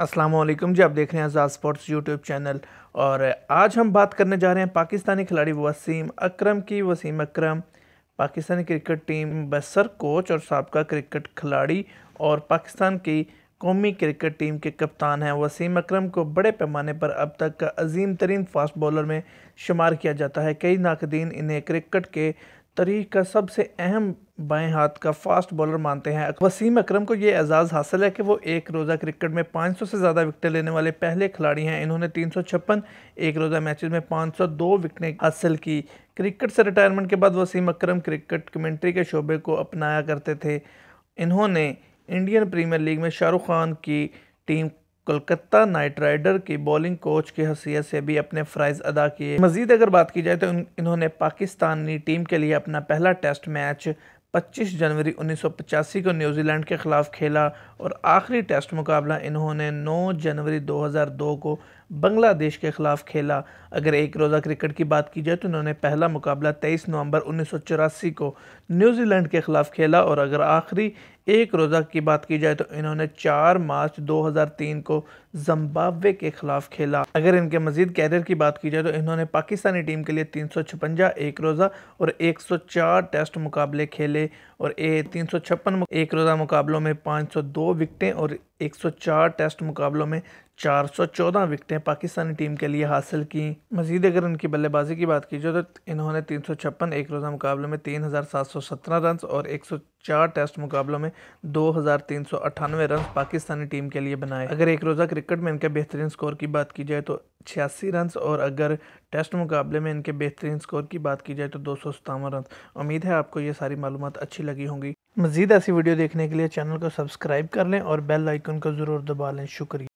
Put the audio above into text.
वालेकुम जी आप देख रहे हैं आज़ाद स्पोर्ट्स यूट्यूब चैनल और आज हम बात करने जा रहे हैं पाकिस्तानी खिलाड़ी वसीम अकरम की वसीम अकरम पाकिस्तानी क्रिकेट टीम बसर कोच और सबका क्रिकेट खिलाड़ी और पाकिस्तान की कौमी क्रिकेट टीम के कप्तान हैं वसीम अकरम को बड़े पैमाने पर अब तक का अजीम तरीन फास्ट बॉलर में शुमार किया जाता है कई नाकदीन इन्हें क्रिकेट के तरीक का सबसे अहम बाएं हाथ का फास्ट बॉलर मानते हैं वसीम अकरम को ये एजाज़ हासिल है कि वो एक रोज़ा क्रिकेट में 500 से ज़्यादा विकटें लेने वाले पहले खिलाड़ी हैं इन्होंने तीन सौ छप्पन एक रोज़ा मैच में 502 विकटें हासिल की क्रिकेट से रिटायरमेंट के बाद वसीम अकरम क्रिकेट कमेंट्री के शोबे को अपनाया करते थे इन्होंने इंडियन प्रीमियर लीग में शाहरुख खान की टीम कोलकाता नाइट राइडर की बॉलिंग कोच की हैसियत से भी अपने फ्राइज अदा किए मजीद अगर बात की जाए तो इन्होंने पाकिस्तानी टीम के लिए अपना पहला टेस्ट मैच 25 जनवरी 1985 को न्यूजीलैंड के ख़िलाफ़ खेला और आखिरी टेस्ट मुकाबला इन्होंने 9 जनवरी 2002 को बांग्लादेश के ख़िलाफ़ खेला अगर एक रोज़ा क्रिकेट की बात की जाए तो इन्होंने पहला मुकाबला 23 नवंबर 1984 को न्यूजीलैंड के ख़िलाफ़ खेला और अगर आखिरी एक रोज़ा की बात की जाए तो इन्होंने 4 मार्च 2003 को जम्बावे के खिलाफ खेला अगर इनके मजीद कैरियर की बात की जाए तो इन्होंने पाकिस्तानी टीम के लिए तीन सौ एक रोज़ा और 104 टेस्ट मुकाबले खेले और ए तीन एक रोज़ा मुकाबलों में 502 विकटें और 104 टेस्ट मुकाबलों में 414 विकटें पाकिस्तानी टीम के लिए हासिल की मजीद अगर इनकी बल्लेबाजी की बात की जाए तो इन्होंने तीन सौ छप्पन एक रोज़ा मुकाबलों में तीन हज़ार सात सौ सत्रह रन और एक सौ चार टेस्ट मुकाबलों में दो हज़ार तीन सौ अट्ठानवे रन पाकिस्तानी टीम के लिए बनाए अगर एक रोज़ा क्रिकेट में इनके बेहतरीन स्कोर की बात की जाए तो छियासी रन और अगर टेस्ट मुकाबले में इनके बेहतरीन स्कोर की बात की जाए तो दो सौ सतावन रन उम्मीद है आपको ये सारी मालूम अच्छी लगी होंगी मज़ीद ऐसी वीडियो देखने के लिए चैनल को सब्सक्राइब कर लें और बेल आइकन को ज़रूर दबा लें शुक्रिया